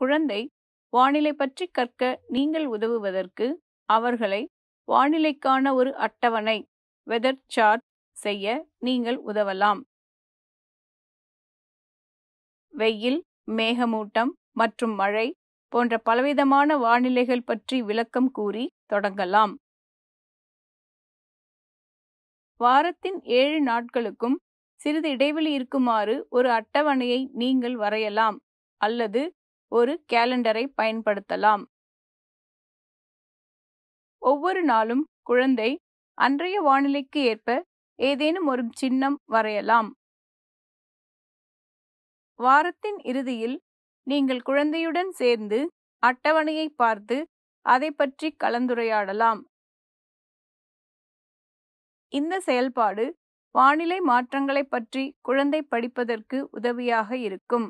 குழந்தை வானிலை பற்றி கற்க நீங்கள் உதவுவதற்கு அவர்களை வானிலைக்கான ஒரு அட்டவணை வெதர் சார்ட் செய்ய நீங்கள் உதவலாம் வெயில் மேகமூட்டம் மற்றும் மழை போன்ற பலவிதமான வானிலைகள் பற்றி விளக்கம் கூறி தொடங்கலாம் வாரத்தின் ஏழு நாட்களுக்கும் சிறிது இடைவெளி இருக்குமாறு ஒரு அட்டவணையை நீங்கள் வரையலாம் அல்லது ஒரு கேலண்டரை பயன்படுத்தலாம் ஒவ்வொரு நாளும் குழந்தை அன்றைய வானிலைக்கு ஏற்ப ஏதேனும் ஒரு சின்னம் வரையலாம் வாரத்தின் இறுதியில் நீங்கள் குழந்தையுடன் சேர்ந்து அட்டவணையை பார்த்து அதை பற்றி கலந்துரையாடலாம் இந்த செயல்பாடு வானிலை மாற்றங்களை பற்றி குழந்தை படிப்பதற்கு உதவியாக இருக்கும்